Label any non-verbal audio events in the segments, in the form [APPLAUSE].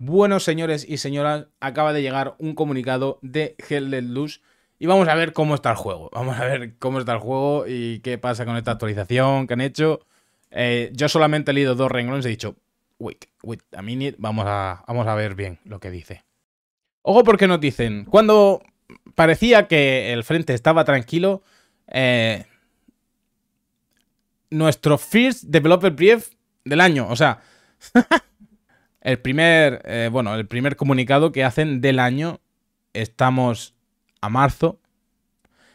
Bueno, señores y señoras, acaba de llegar un comunicado de Hell Let y vamos a ver cómo está el juego. Vamos a ver cómo está el juego y qué pasa con esta actualización que han hecho. Eh, yo solamente he leído dos renglones y he dicho, wait, wait a minute, vamos a, vamos a ver bien lo que dice. Ojo porque nos dicen, cuando parecía que el frente estaba tranquilo, eh, nuestro First Developer Brief del año, o sea... [LAUGHS] El primer, eh, bueno, el primer comunicado que hacen del año, estamos a marzo,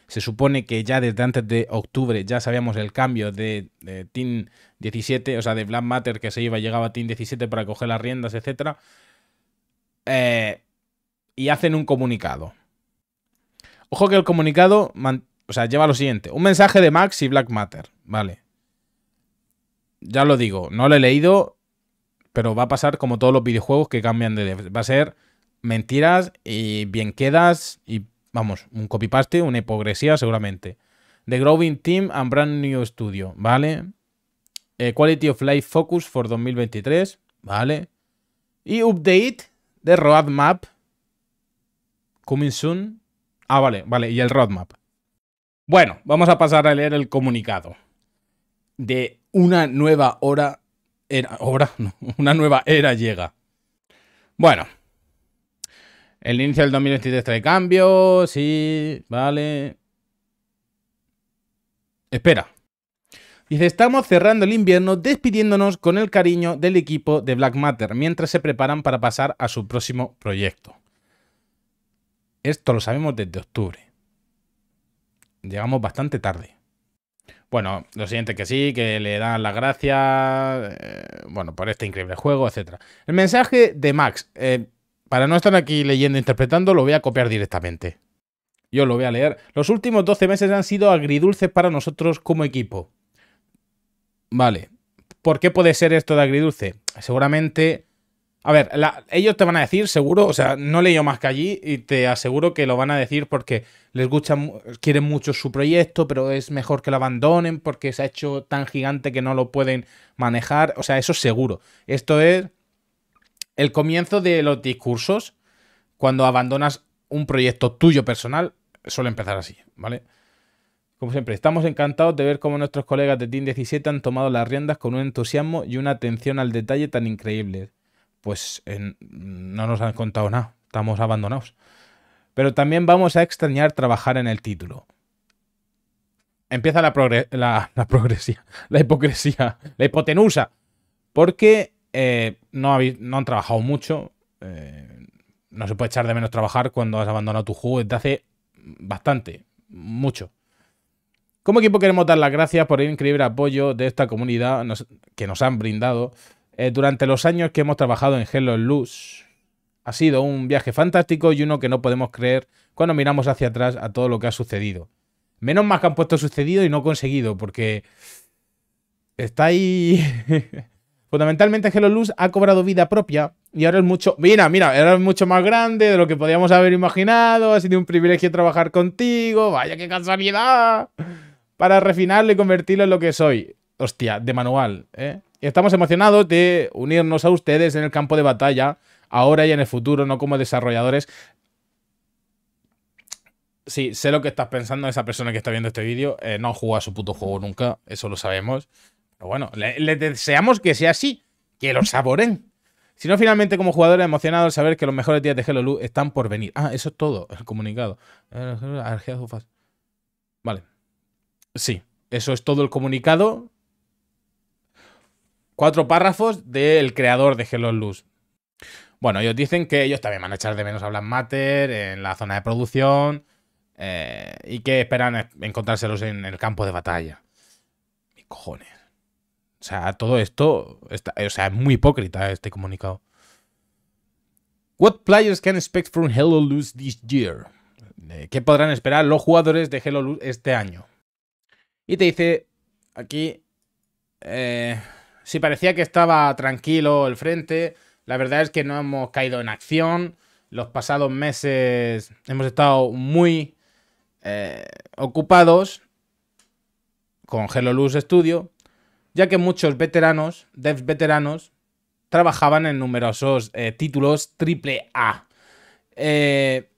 se supone que ya desde antes de octubre ya sabíamos el cambio de, Team 17, o sea, de Black Matter que se iba, llegaba a Team 17 para coger las riendas, etc. Eh, y hacen un comunicado. Ojo que el comunicado, o sea, lleva lo siguiente. Un mensaje de Max y Black Matter, vale. Ya lo digo, no lo he leído, pero va a pasar como todos los videojuegos que cambian de Va a ser mentiras y bien quedas y, vamos, un copypaste, una hipocresía seguramente. The Growing Team and Brand New Studio, ¿vale? Eh, quality of Life Focus for 2023, ¿vale? Y update de Roadmap. Coming soon. Ah, vale, vale, y el roadmap. Bueno, vamos a pasar a leer el comunicado de una nueva hora era, ahora, [LAUGHS] una nueva era llega. Bueno, el inicio del 2023 trae cambios, sí, vale. Espera. Dice, estamos cerrando el invierno despidiéndonos con el cariño del equipo de Black Matter mientras se preparan para pasar a su próximo proyecto. Esto lo sabemos desde octubre. Llegamos bastante tarde. Bueno, lo siguiente que sí, que le dan las gracias, eh, bueno, por este increíble juego, etc. El mensaje de Max, eh, para no estar aquí leyendo e interpretando, lo voy a copiar directamente. Yo lo voy a leer. Los últimos 12 meses han sido agridulces para nosotros como equipo. Vale. ¿Por qué puede ser esto de agridulce? Seguramente a ver, ellos te van a decir, seguro, o sea, no leí más que allí y te aseguro que lo van a decir porque les gusta, quieren mucho su proyecto, pero es mejor que lo abandonen porque se ha hecho tan gigante que no lo pueden manejar. O sea, eso seguro. Esto es el comienzo de los discursos. Cuando abandonas un proyecto tuyo personal, suele empezar así, ¿vale? Como siempre, estamos encantados de ver cómo nuestros colegas de Team 17 han tomado las riendas con un entusiasmo y una atención al detalle tan increíbles pues no nos han contado nada, estamos abandonados. Pero también vamos a extrañar trabajar en el título. Empieza la, [LAUGHS] la, progresía, la hipocresía, la hipotenusa. Porque eh, no, han trabajado mucho. Eh, no se puede echar de menos trabajar cuando has abandonado tu juego desde hace bastante, mucho. Como equipo queremos dar las gracias por el increíble apoyo de esta comunidad que nos han brindado eh, durante los años que hemos trabajado en Hello Luz, ha sido un viaje fantástico y uno que no podemos creer cuando miramos hacia atrás a todo lo que ha sucedido. Menos mal que han puesto sucedido y no conseguido, porque está ahí... [LAUGHS] Fundamentalmente Hello Luz ha cobrado vida propia y ahora es mucho... Mira, mira, ahora es mucho más grande de lo que podíamos haber imaginado, ha sido un privilegio trabajar contigo, vaya qué casualidad, para refinarlo y convertirlo en lo que soy. Hostia, de manual, ¿eh? Estamos emocionados de unirnos a ustedes en el campo de batalla, ahora y en el futuro, no como desarrolladores. Sí, sé lo que estás pensando esa persona que está viendo este vídeo. Eh, no juega a su puto juego nunca, eso lo sabemos. Pero bueno, le, deseamos que sea así, que lo saboren. Si no, finalmente como jugadores, emocionados al saber que los mejores días de Hello están por venir. Ah, eso es todo, el comunicado. Eh, vale. Sí, eso es todo el comunicado. Cuatro párrafos del creador de Hello Luz. Bueno, ellos dicen que ellos también van a echar de menos a Black Matter en la zona de producción eh, y que esperan encontrárselos en el campo de batalla. Mis cojones. O sea, todo esto sea, es muy hipócrita este comunicado. What players can expect from Hello Luz this year? Eh, ¿Qué podrán esperar los jugadores de Hello Luz este año? Y te dice aquí eh, si parecía que estaba tranquilo el frente, la verdad es que no hemos caído en acción. Los pasados meses hemos estado muy eh, ocupados con Hello Luz Studio, ya que muchos veteranos, devs veteranos, trabajaban en numerosos eh, títulos triple A. Eh,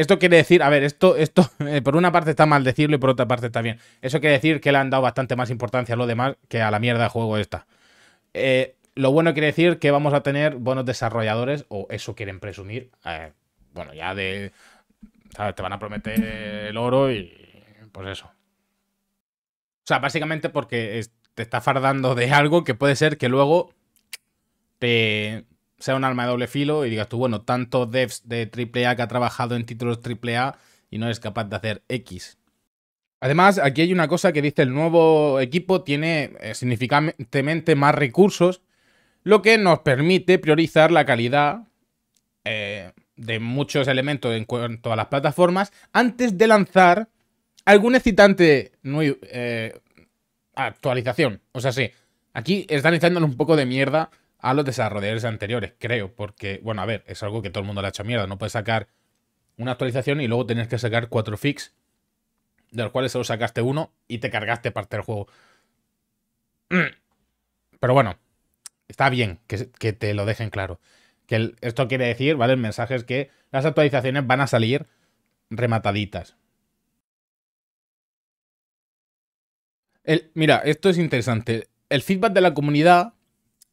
esto quiere decir, a ver, esto, esto [LAUGHS] eh, por una parte está mal decirlo y por otra parte está bien. Eso quiere decir que le han dado bastante más importancia a lo demás que a la mierda de juego esta. Eh, lo bueno quiere decir que vamos a tener buenos desarrolladores, o eso quieren presumir. Eh, bueno, ya de. ¿sabes? Te van a prometer el oro y. Pues eso. O sea, básicamente porque te está fardando de algo que puede ser que luego te, sea un arma de doble filo y digas tú, bueno, tanto devs de AAA que ha trabajado en títulos AAA y no es capaz de hacer X. Además, aquí hay una cosa que dice, el nuevo equipo tiene eh, significantemente más recursos, lo que nos permite priorizar la calidad eh, de muchos elementos en cuanto a las plataformas antes de lanzar algún excitante eh, actualización. O sea, sí, aquí están echándole un poco de mierda a los desarrolladores anteriores, creo, porque, bueno, a ver, es algo que todo el mundo le ha hecho mierda. No puedes sacar una actualización y luego tienes que sacar cuatro fix, de los cuales solo sacaste uno y te cargaste parte del juego. [CLEARS THROAT] Pero bueno, está bien que, te lo dejen claro. Que esto quiere decir, ¿vale? El mensaje es que las actualizaciones van a salir remataditas. mira, esto es interesante. El feedback de la comunidad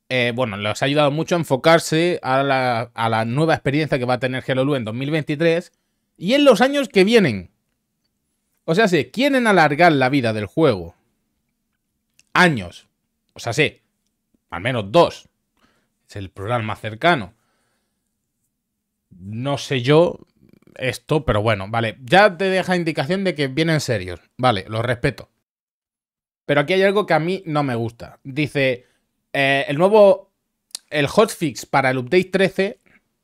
eh, bueno, les ha ayudado mucho a enfocarse a la, nueva experiencia que va a tener 2 en 2023 y en los años que vienen. O sea, sí, quieren alargar la vida del juego. Años. O sea, sí. Al menos dos. Es el programa más cercano. No sé yo esto, pero bueno, vale. Ya te deja indicación de que vienen serios. Vale, lo respeto. Pero aquí hay algo que a mí no me gusta. Dice, eh, el nuevo, el hotfix para el update 13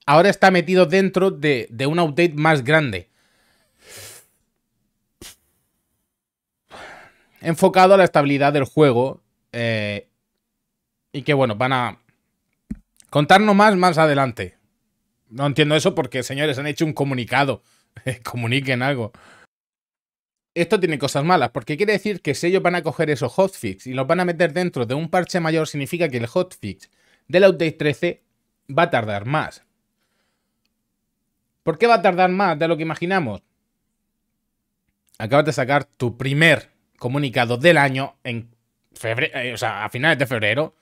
ahora está metido dentro de, de un update más grande. Enfocado a la estabilidad del juego. Eh, y que bueno, van a contarnos más más adelante. No entiendo eso porque, señores, han hecho un comunicado. [LAUGHS] Comuniquen algo esto tiene cosas malas, porque quiere decir que si ellos van a coger esos hotfix y los van a meter dentro de un parche mayor, significa que el hotfix del update 13 va a tardar más. ¿Por qué va a tardar más de lo que imaginamos? Acabas de sacar tu primer comunicado del año en febrero, eh, a finales de febrero.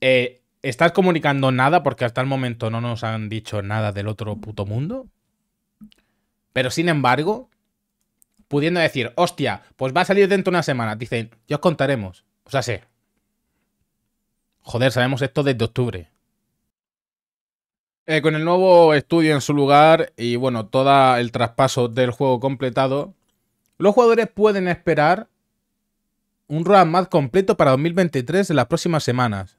Eh, ¿Estás comunicando nada? Porque hasta el momento no nos han dicho nada del otro puto mundo. Pero sin embargo, pudiendo decir, hostia, pues va a salir dentro de una semana. Dicen, ya os contaremos. O sea, sé. Joder, sabemos esto desde octubre. Eh, con el nuevo estudio en su lugar y bueno, todo el traspaso del juego completado, los jugadores pueden esperar un más completo para 2023 en las próximas semanas.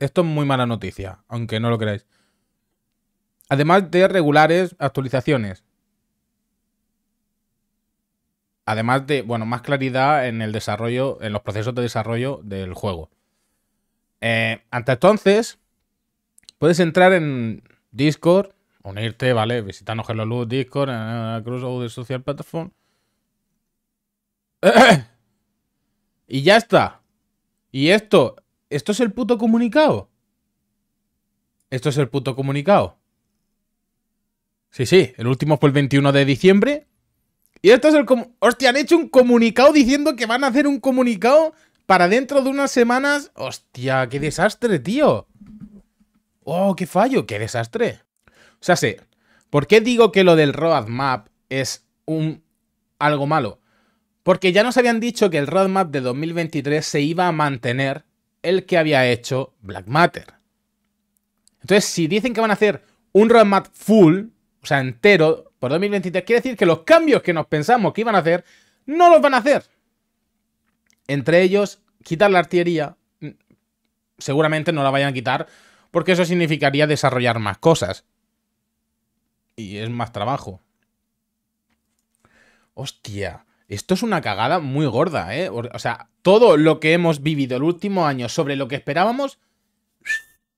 Esto es muy mala noticia, aunque no lo creáis. Además de regulares actualizaciones. Además de, bueno, más claridad en el desarrollo, en los procesos de desarrollo del juego. Eh, ante hasta entonces, puedes entrar en Discord, unirte, ¿vale? Visitarnos Hello Luz, Discord, en eh, de Social Platform. [COUGHS] y ya está. Y esto, esto es el puto comunicado. Esto es el puto comunicado. Sí, sí, el último fue el 21 de diciembre y esto es el... Hostia, han hecho un comunicado diciendo que van a hacer un comunicado para dentro de unas semanas. Hostia, qué desastre, tío. Oh, qué fallo, qué desastre. O sea, sé, ¿por qué digo que lo del roadmap es un... algo malo? Porque ya nos habían dicho que el roadmap de 2023 se iba a mantener el que había hecho Black Matter. Entonces, si dicen que van a hacer un roadmap full, o sea, entero, 2023, quiere decir que los cambios que nos pensamos que iban a hacer, no los van a hacer. Entre ellos, quitar la artillería. Mm, seguramente no la vayan a quitar, porque eso significaría desarrollar más cosas. Y es más trabajo. Hostia, esto es una cagada muy gorda, ¿eh? O sea, todo lo que hemos vivido el último año sobre lo que esperábamos,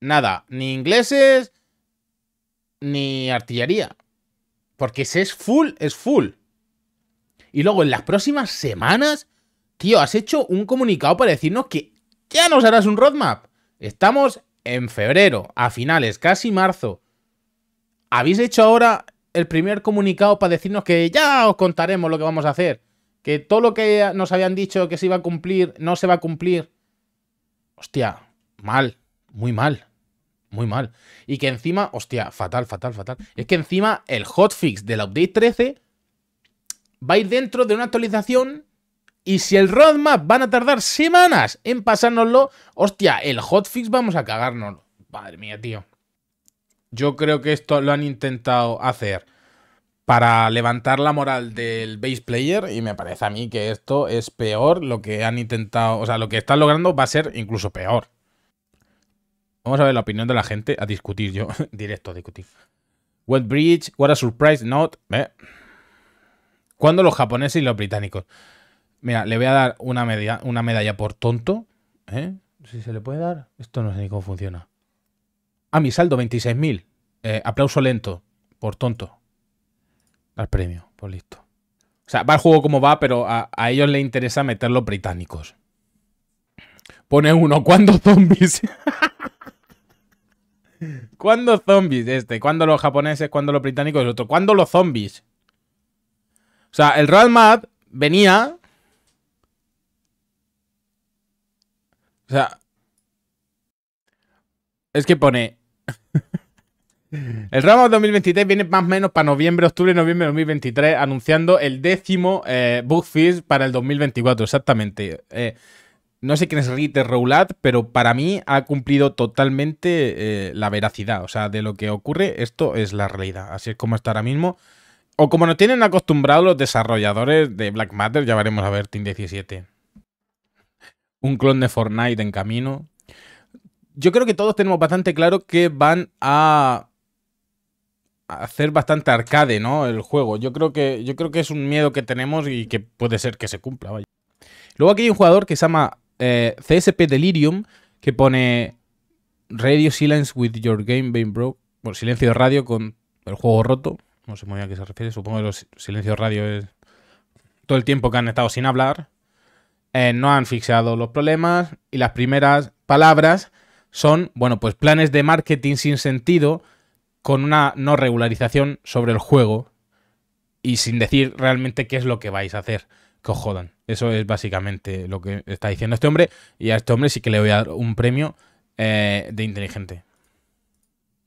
nada, ni ingleses, ni artillería. Porque si es full, es full. Y luego en las próximas semanas, tío, has hecho un comunicado para decirnos que ya nos harás un roadmap. Estamos en febrero, a finales, casi marzo. Habéis hecho ahora el primer comunicado para decirnos que ya os contaremos lo que vamos a hacer. Que todo lo que nos habían dicho que se iba a cumplir, no se va a cumplir. Hostia, mal, muy mal. Muy mal. Y que encima, hostia, fatal, fatal, fatal. Es que encima el hotfix del update 13 va a ir dentro de una actualización. Y si el roadmap van a tardar semanas en pasárnoslo, hostia, el hotfix vamos a cagarnos, Madre mía, tío. Yo creo que esto lo han intentado hacer para levantar la moral del base player y me parece a mí que esto es peor, lo que han intentado, o sea, lo que están logrando va a ser incluso peor. Vamos a ver la opinión de la gente. A discutir yo. [LAUGHS] Directo a discutir. Wet Bridge, what a surprise, not. ¿Eh? ¿Cuándo los japoneses y los británicos? Mira, le voy a dar una, media, una medalla por tonto. ¿Eh? Si se le puede dar. Esto no sé ni cómo funciona. Ah, mi saldo, 26.000. Eh, aplauso lento. Por tonto. Al premio. Por pues listo. O sea, va el juego como va, pero a, a ellos les interesa meter los británicos. Pone uno, ¿cuándo zombies? [LAUGHS] ¿Cuándo zombies? Este, ¿cuándo los japoneses? ¿Cuándo los británicos? El otro, ¿cuándo los zombies? O sea, el Mad venía. O sea. Es que pone. [LAUGHS] el roadmap 2023 viene más o menos para noviembre, octubre, noviembre de 2023, anunciando el décimo eh, para el 2024, exactamente. Eh, no sé quién es Ritter Roulat, pero para mí ha cumplido totalmente eh, la veracidad. O sea, de lo que ocurre, esto es la realidad. Así es como está ahora mismo. O como nos tienen acostumbrados los desarrolladores de Black Matter, ya veremos a ver Team 17. Un clon de Fortnite en camino. Yo creo que todos tenemos bastante claro que van a hacer bastante arcade, ¿no? El juego. Yo creo que, yo creo que es un miedo que tenemos y que puede ser que se cumpla, Luego aquí hay un jugador que se llama eh, CSP Delirium, que pone Radio Silence with Your Game Being Broke. Bueno, silencio de radio con el juego roto. No sé muy bien a qué se refiere. Supongo que los silencios de radio es todo el tiempo que han estado sin hablar. Eh, no han fixado los problemas. Y las primeras palabras son, bueno, pues planes de marketing sin sentido con una no regularización sobre el juego y sin decir realmente qué es lo que vais a hacer que jodan. Eso es básicamente lo que está diciendo este hombre. Y a este hombre sí que le voy a dar un premio eh, de inteligente.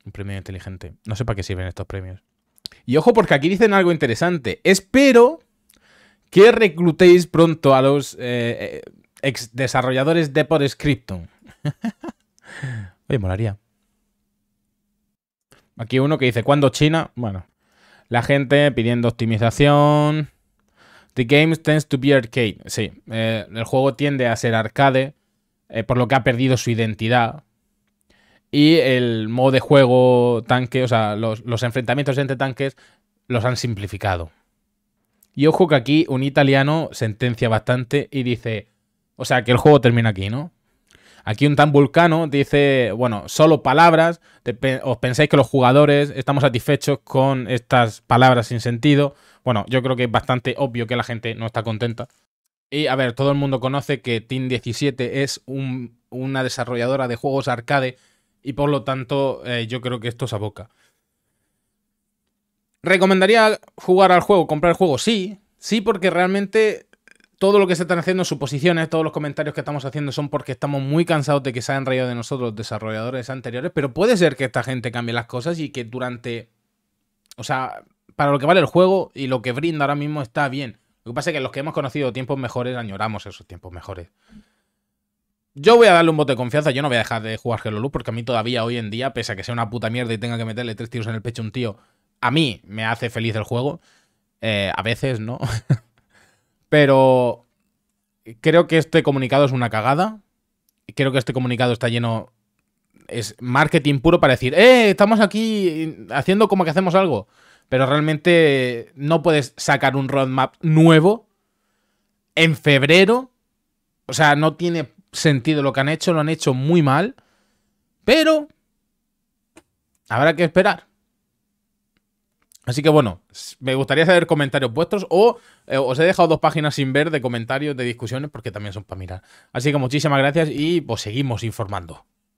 Un premio de inteligente. No sé para qué sirven estos premios. Y ojo, porque aquí dicen algo interesante. Espero que reclutéis pronto a los eh, eh, ex desarrolladores de por [LAUGHS] Oye, molaría. Aquí uno que dice, ¿cuándo China? Bueno, la gente pidiendo optimización. The game tends to be arcade. Sí, eh, el juego tiende a ser arcade, eh, por lo que ha perdido su identidad. Y el modo de juego tanque, o sea, los enfrentamientos entre tanques los han simplificado. Y ojo que aquí un italiano sentencia bastante y dice, o sea, que el juego termina aquí, ¿no? Aquí un tan vulcano dice, bueno, solo palabras, os pensáis que los jugadores estamos satisfechos con estas palabras sin sentido. Bueno, yo creo que es bastante obvio que la gente no está contenta. Y a ver, todo el mundo conoce que Team 17 es una desarrolladora de juegos arcade y por lo tanto eh, yo creo que esto se aboca. ¿Recomendaría jugar al juego, comprar el juego? Sí, sí, porque realmente todo lo que se están haciendo, suposiciones, todos los comentarios que estamos haciendo son porque estamos muy cansados de que se hayan reído de nosotros los desarrolladores anteriores, pero puede ser que esta gente cambie las cosas y que durante... O sea, para lo que vale el juego y lo que brinda ahora mismo está bien. Lo que pasa es que los que hemos conocido tiempos mejores añoramos esos tiempos mejores. Yo voy a darle un voto de confianza, yo no voy a dejar de jugar Hello Loop porque a mí todavía hoy en día, pese a que sea una puta mierda y tenga que meterle tres tiros en el pecho a un tío, a mí me hace feliz el juego. Eh, a veces, ¿no? [LAUGHS] Pero creo que este comunicado es una cagada. Creo que este comunicado está lleno... Es marketing puro para decir, ¡eh! Estamos aquí haciendo como que hacemos algo. Pero realmente no puedes sacar un roadmap nuevo en febrero. O sea, no tiene sentido lo que han hecho. Lo han hecho muy mal. Pero... Habrá que esperar. Así que bueno, me gustaría saber comentarios vuestros o eh, os he dejado dos páginas sin ver de comentarios, de discusiones, porque también son para mirar. Así que muchísimas gracias y pues seguimos informando.